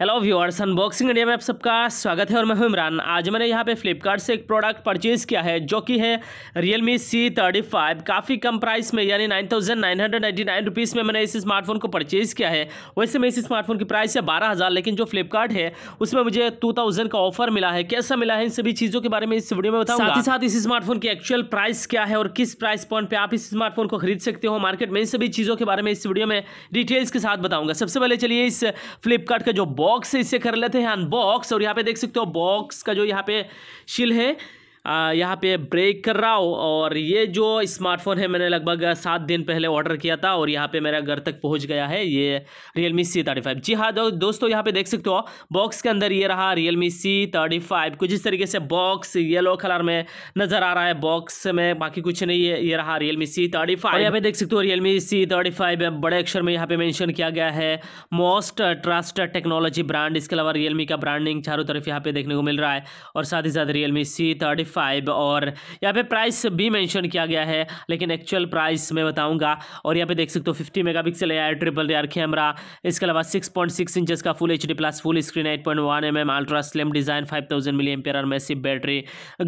hello viewers unboxing India में आप सबका स्वागत है और मैं हूं इमरान आज मैंने यहां पे फ्लिपकार्ट से एक प्रोडक्ट परचेज़ किया है जो कि है Realme C thirty five काफ़ी कम प्राइस में यानी nine thousand nine hundred ninety nine rupees में मैंने इस स्मार्टफोन को परचेज़ किया है वैसे में इस स्मार्टफोन की प्राइस है बारह हज़ार लेकिन जो फ्लिपकार्ट है उसमें मुझे टू थाउजेंड का ऑफर मिला है कैसा मिला है इन सभी चीज़ों के बारे में इस वीडियो में बताऊँ साथ ही साथ इस स्मार्टफोन की एक्चुअल प्राइस क्या है और किस प्राइस पॉइंट पर आप इस स्मार्टफोन को खरीद सकते हो मार्केट में इन सभी चीज़ों के बारे में इस वीडियो में डिटेल्स के साथ बताऊँगा सबसे पहले चलिए इस फ्लिपकार्ट का जो बॉक्स बॉक्स से इसे कर लेते हैं अनबॉक्स और यहाँ पे देख सकते हो बॉक्स का जो यहाँ पे शिल है यहाँ पे ब्रेक कर रहा हूँ और ये जो स्मार्टफ़ोन है मैंने लगभग सात दिन पहले ऑर्डर किया था और यहाँ पे मेरा घर तक पहुँच गया है ये Realme C thirty five जी हाँ दो, दोस्तों यहाँ पे देख सकते हो बॉक्स के अंदर ये रहा Realme C thirty five कुछ इस तरीके से बॉक्स येलो कलर में नज़र आ रहा है बॉक्स में बाकी कुछ नहीं है ये रहा Realme C thirty five यहाँ पे देख सकते हो Realme C thirty five बड़े अक्षर में यहाँ पे मैंशन किया गया है मोस्ट ट्रस्ट टेक्नोलॉजी ब्रांड इसके अलावा रियल मी का ब्रांडिंग चारों तरफ यहाँ पे देखने को मिल रहा है और साथ ही साथ Realme C thirty five और यहाँ पे प्राइस भी मेंशन किया गया है लेकिन एक्चुअल प्राइस मैं बताऊंगा और यहाँ पे देख सकते हो फिफ्टी मेगा पिक्सल है ट्रिपल यार कैमरा इसके अलावा सिक्स पॉइंट सिक्स का full H D plus full screen eight point one M M ultra slim design five thousand milliampere massive battery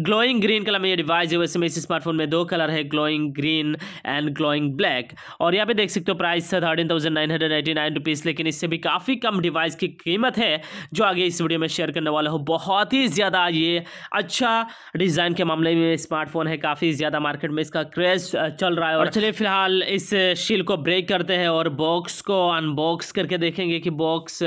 glowing green colour में यह device है वैसे में इस स्मार्टफोन में दो कलर है glowing green and glowing black और यहाँ पे देख सकते हो प्राइस है thirteen thousand nine hundred eighty nine rupees लेकिन इससे भी काफ़ी कम डिवाइस की कीमत है जो आगे इस वीडियो में शेयर करने वाला हूँ बहुत ही ज़्यादा ये अच्छा डिज़ाइन डिज़ाइन के मामले में स्मार्टफोन है काफ़ी ज़्यादा मार्केट में इसका क्रेज चल रहा है और चलिए फिलहाल इस शील को ब्रेक करते हैं और बॉक्स को अनबॉक्स करके देखेंगे कि बॉक्स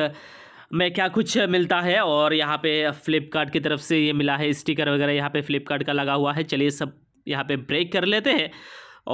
में क्या कुछ मिलता है और यहाँ पे फ्लिपकार्ट की तरफ से ये मिला है स्टिकर वगैरह यहाँ पे फ्लिपकार्ट का लगा हुआ है चलिए सब यहाँ पे ब्रेक कर लेते हैं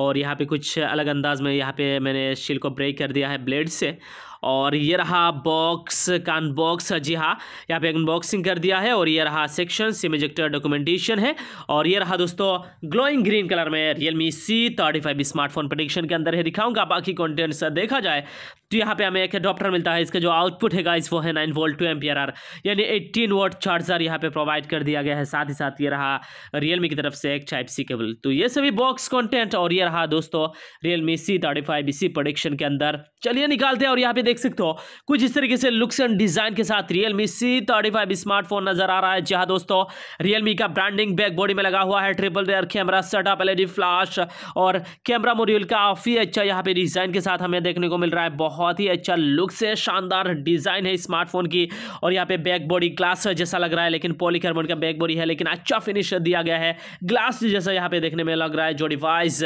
और यहाँ पे कुछ अलग अंदाज में यहाँ पे मैंने शील को ब्रेक कर दिया है ब्लेड से और ये रहा बॉक्स का अनबॉक्स जी हाँ यहाँ पे अनबॉक्सिंग कर दिया है और ये रहा सेक्शन इजेक्टर डॉक्यूमेंटेशन है और ये रहा दोस्तों ग्लोइंग ग्रीन कलर में Realme C thirty five smartphone production के अंदर है दिखाऊंगा बाकी कॉन्टेंट्स देखा जाए तो यहाँ पे हमें एक अडोप्टर मिलता है इसका जो आउटपुट है गाइस वो है nine volt two ampere यानी एट्टीन वोल्ट चार्जर यहाँ पे प्रोवाइड कर दिया गया है साथ ही साथ ये रहा रियलमी की तरफ से एक टाइप सी केबल तो ये सभी बॉक्स कॉन्टेंट और ये रहा दोस्तों रियलमी सी थर्टी फाइव इसी प्रोडिक्शन के अंदर चलिए निकालते हैं और यहाँ पे देख सकते हो कुछ इस तरीके से लुक्स एंड डिजाइन के साथ Realme C thirty five smartphone नजर आ रहा है जहां हाँ दोस्तों रियलमी का ब्रांडिंग बैक बॉडी में लगा हुआ है triple rear camera setup L flash और कैमरा मोड्यूल काफ़ी अच्छा यहाँ पे डिज़ाइन के साथ हमें देखने को मिल रहा है बहुत ही अच्छा लुक्स है शानदार डिज़ाइन है स्मार्टफोन की और यहाँ पे बैक बॉडी ग्लास जैसा लग रहा है लेकिन पॉलीकार्बन का बैक बॉडी है लेकिन अच्छा फिनिश दिया गया है ग्लास जैसा यहाँ पे देखने में लग रहा है जो डिवाइस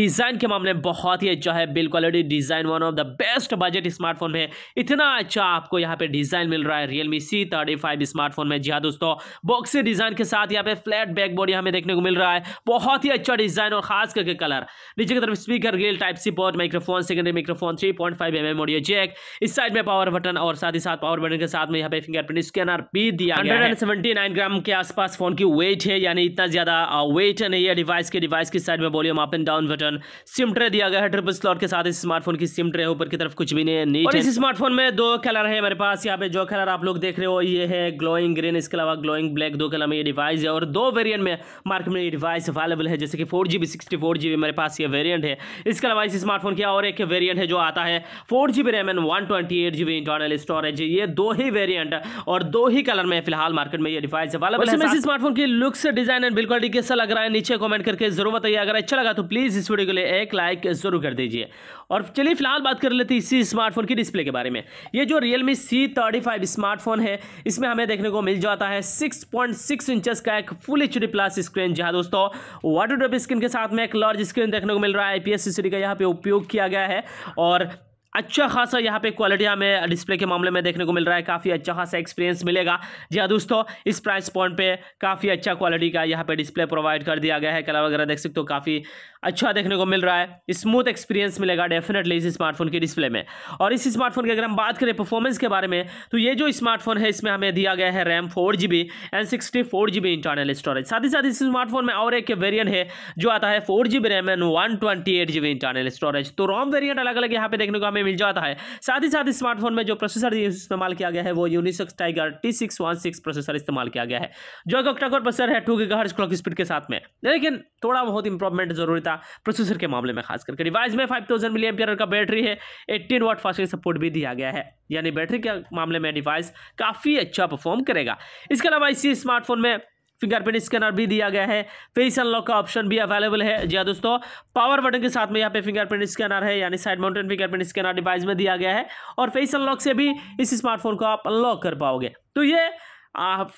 डिज़ाइन के मामले में बहुत ही अच्छा है build quality design one of the best budget smart smartphone में इतना अच्छा आपको यहाँ पे डिज़ाइन मिल रहा है Realme C thirty five smartphone में जी हाँ दोस्तों बॉक्सी डिज़ाइन के साथ यहाँ पे फ्लैट बैकबोर्ड यहाँ देखने को मिल रहा है बहुत ही अच्छा डिज़ाइन और खास करके कलर नीचे की तरफ speaker real type C port microphone secondary microphone three point five M audio jack इस साइड में पावर बटन और साथ ही साथ पावर बटन के साथ में यहाँ पे फिंगरप्रिंट स्कैनर भी दिया hundred and seventy nine gram के आसपास फोन की वेट है यानी इतना ज़्यादा वेट नहीं है डिवाइस के डिवाइस की साइड में volume up and down button SIM tray दिया गया है ट्रिपल स्लॉट के साथ इस स्मार्टफोन की सिम ट्रे ऊपर की तरफ कुछ भी नहीं है और इस स्मार्टफोन में दो कलर है मेरे पास यहाँ पे जो कलर आप लोग देख रहे हो ये है ग्लोइंग ग्रीन इसके अलावा ग्लोइंग ब्लैक दो कलर में ये डिवाइस है और दो वेरियंट में मार्केट में ये डिवाइस अवेलेबल है जैसे कि फोर जी बी मेरे पास ये वेरियंट है इसके अलावा इस स्मार्टफोन की और एक वेरियंट है जो आता है four G B RAM and one twenty eight G B internal storage ये दो ही वेरियंट और दो ही कलर में फिलहाल मार्केट में ये डिवाइस अवेलेबल है इस स्मार्टफोन की लुक्स डिजाइन एंड बिल्कुल कैसा लग रहा है नीचे कॉमेंट करके जरूर बताइए अगर अच्छा लगा तो प्लीज इस वीडियो के लिए एक लाइक जरूर कर दीजिए और चलिए फिलहाल बात कर लेते हैं इसी स्मार्टफोन की डिस्प्ले के बारे में ये जो Realme C thirty five smartphone है इसमें हमें देखने को मिल जाता है सिक्स पॉइंट सिक्स इंच का एक full H D plus screen जहाँ दोस्तों वाटर ड्रॉप स्क्रीन के साथ में एक लार्ज स्क्रीन देखने को मिल रहा है आई पी एस का यहाँ पे उपयोग किया गया है और अच्छा खासा यहाँ पे क्वालिटी हमें डिस्प्ले के मामले में देखने को मिल रहा है काफ़ी अच्छा खासा एक्सपीरियंस मिलेगा जी हाँ दोस्तों इस प्राइस पॉइंट पे काफ़ी अच्छा क्वालिटी का यहाँ पे डिस्प्ले प्रोवाइड कर दिया गया है कलर वगैरह देख सकते हो काफ़ी अच्छा देखने को मिल रहा है स्मूथ एक्सपीरियंस मिलेगा डेफिनेटली इस स्मार्टफोन के डिस्प्ले में और इस स्मार्टफोन की अगर हम बात करें परफॉर्मेंस के बारे में तो ये जो स्मार्टफोन है इसमें हमें दिया गया है RAM four G B and sixty four G B internal storage साथ ही साथ इस स्मार्टफोन में और एक वेरियंट है जो आता है four G B RAM and one twenty eight G B internal storage तो रोम वेरियंट अलग अलग यहाँ पे देखने को हमें मिल जाता है साथ ही साथ स्मार्टफोन में जो प्रोसेसर इस्तेमाल किया गया है वो Unisoc Tiger T six one six processor इस्तेमाल किया गया है जो एक ऑक्टाकोर प्रोसेसर है टू गीगाहर्ट्ज क्लॉक स्पीड के साथ में लेकिन थोड़ा बहुत इंप्रूवमेंट जरूरी था प्रोसेसर के मामले में खास करके डिवाइस में फाइव थाउजेंड मिली एम्पियर का बैटरी है एट्टीन वाट फास्टिंग सपोर्ट भी दिया गया है यानी बैटरी के मामले में डिवाइस काफ़ी अच्छा परफॉर्म करेगा इसके अलावा इसी स्मार्टफोन में फिंगरप्रिंट स्कैनर भी दिया गया है फेस अनलॉक का ऑप्शन भी अवेलेबल है जी हाँ दोस्तों पावर बटन के साथ में यहाँ पे फिंगरप्रिंट स्कैनर है यानी side mounted fingerprint scanner device में दिया गया है और फेस अनलॉक से भी इस स्मार्टफोन को आप अनलॉक कर पाओगे तो ये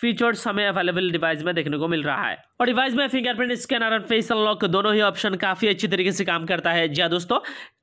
फीचर्स हमें अवेलेबल डिवाइस में देखने को मिल रहा है और डिवाइस में फिंगरप्रिंट स्कैनर और फेस अनलॉक दोनों ही ऑप्शन काफ़ी अच्छी तरीके से काम करता है जी हाँ दोस्तों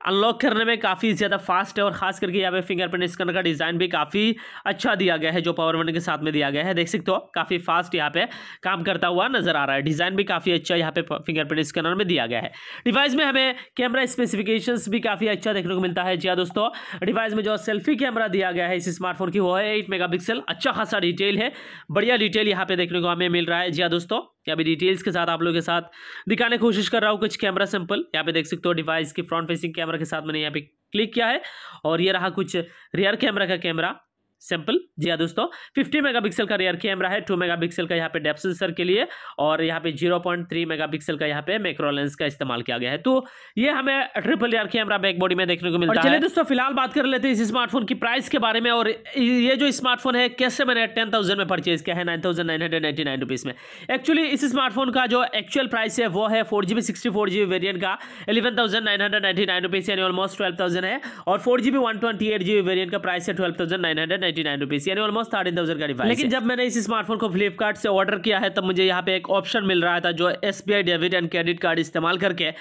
अनलॉक करने में काफ़ी ज़्यादा फास्ट है और ख़ास करके यहाँ पे फिंगरप्रिंट स्कैनर का डिज़ाइन भी काफ़ी अच्छा दिया गया है जो पावर वन के साथ में दिया गया है देख सकते हो काफ़ी फास्ट यहाँ पे काम करता हुआ नजर आ रहा है डिज़ाइन भी काफ़ी अच्छा यहाँ पे फिंगरप्रिंट स्कैनर में दिया गया है डिवाइस में हमें कैमरा स्पेसिफिकेशन भी काफ़ी अच्छा देखने को मिलता है जी हाँ दोस्तों डिवाइस में जो सेल्फी कैमरा दिया गया है इस स्मार्टफोन की वो है एट मेगा अच्छा खासा डिटेल है बढ़िया डिटेल यहाँ पे देखने को हमें मिल रहा है जी हाँ दोस्तों यहाँ पे डिटेल्स के साथ आप लोगों के साथ दिखाने की कोशिश कर रहा हूँ कुछ कैमरा सैंपल यहाँ पे देख सकते हो डिवाइस के फ्रंट फेसिंग कैमरा के साथ मैंने यहाँ पे क्लिक किया है और ये रहा कुछ रियर कैमरा का कैमरा सिंपल जी हाँ दोस्तों फिफ्टी मेगापिक्सल का रियर कैमरा है टू मेगापिक्सल का यहाँ पे डेप सेंसर के लिए और यहाँ पे जीरो पॉइंट मेगा पिक्सल का यहाँ पे मैक्रो लेंस का इस्तेमाल किया गया है तो ये हमें triple rear camera back body में देखने को मिलता है चलिए दोस्तों फिलहाल बात कर लेते हैं इस स्मार्टफोन की प्राइस के बारे में और ये जो स्मार्टफोन है कैसे मैंने टेन थाउजेंड में परचेज किया है nine thousand nine hundred ninety nine rupees में एक्चुअली इस स्मार्टफोन का जो एक्चुअल प्राइस है वो है four G B sixty four G B variant का eleven thousand nine hundred ninety nine rupees यानी ऑलमोस्ट ट्वेल्व थाउजेंड है और four G B one twenty eight G B variant का प्राइस है twelve thousand nine hundred ninety nine almost का device लेकिन जब मैंने इस स्मार्टफोन को फ्लिपकार्ट से ऑर्डर किया है तब तो मुझे यहाँ पे एक ऑप्शन मिल रहा था जो S debit and credit card इस्तेमाल करके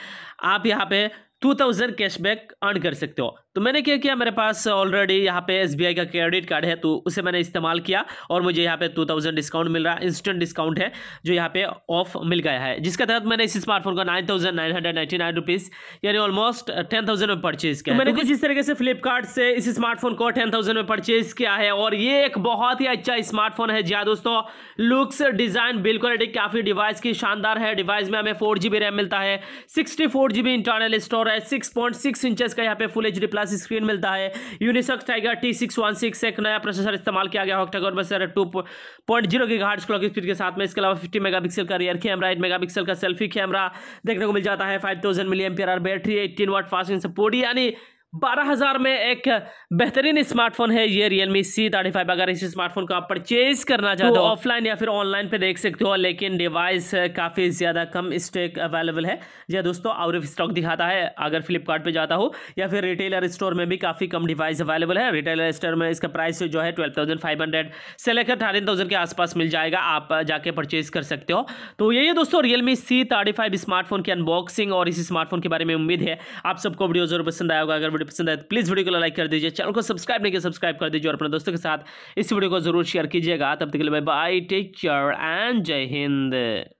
आप यहाँ पे टू थाउजेंड कैशबैक अर्न कर सकते हो तो मैंने क्या किया मेरे पास ऑलरेडी यहाँ पे एस का क्रेडिट कार्ड है तो उसे मैंने इस्तेमाल किया और मुझे यहाँ पे टू थाउजेंड डिस्काउंट मिल रहा है इंस्टेंट डिस्काउंट है जो यहाँ पे ऑफ मिल गया है जिसके तहत मैंने इस स्मार्टफोन का nine thousand nine hundred ninety nine rupees यानी ऑलमोस्ट टेन थाउजेंड में परचेज किया तो मैंने तो कुछ इस तरीके से फ्लिपकार्ट से इस स्मार्टफोन को टेन थाउजेंड में परचेज किया है और ये एक बहुत ही अच्छा स्मार्टफोन है जी हाँ दोस्तों लुक्स डिज़ाइन बिल्कुल क्वालिटी काफ़ी डिवाइस की शानदार है डिवाइस में हमें फोर रैम मिलता है सिक्सटी इंटरनल स्टोर है सिक्स पॉइंट का यहाँ पे full H plus touch screen मिलता है Unisoc Tiger T six one six एक नया प्रोसेसर इस्तेमाल किया गया octa core processor two point zero की घाट क्लॉक स्पीड के साथ में इसके अलावा फिफ्टी मेगापिक्सल का रियर कैमरा एट मेगापिक्सल का सेल्फी कैमरा देखने को मिल जाता है five thousand milli M battery eighteen watt fast इन सपोर्ट यानी बारह हज़ार में एक बेहतरीन स्मार्टफोन है ये Realme C thirty five अगर इस स्मार्टफोन को आप परचेज करना चाहते तो हो तो ऑफलाइन या फिर ऑनलाइन पे देख सकते हो लेकिन डिवाइस काफ़ी ज़्यादा कम स्टेक अवेलेबल है या हाँ दोस्तों आउट ऑफ स्टॉक दिखाता है अगर फ्लिपकार्ट पे जाता हो या फिर रिटेलर स्टोर में भी काफ़ी कम डिवाइस अवेलेबल है रिटेलर स्टोर में इसका प्राइस जो है ट्वेल्व थाउजेंड फाइव हंड्रेड से लेकर थर्टीन थाउजेंड के आसपास मिल जाएगा आप जाके परचेज कर सकते हो तो यही है दोस्तों Realme C thirty five smartphone की अनबॉक्सिंग और इस स्मार्टफोन के बारे में उम्मीद है आप सबको वीडियो जरूर पसंद आएगा अगर वीडियो पसंद आए तो प्लीज़ वीडियो को लाइक कर दीजिए चैनल को सब्सक्राइब नहीं किया सब्सक्राइब कर दीजिए और अपने दोस्तों के साथ इस वीडियो को जरूर शेयर कीजिएगा तब तक के लिए bye bye take care and Jai Hind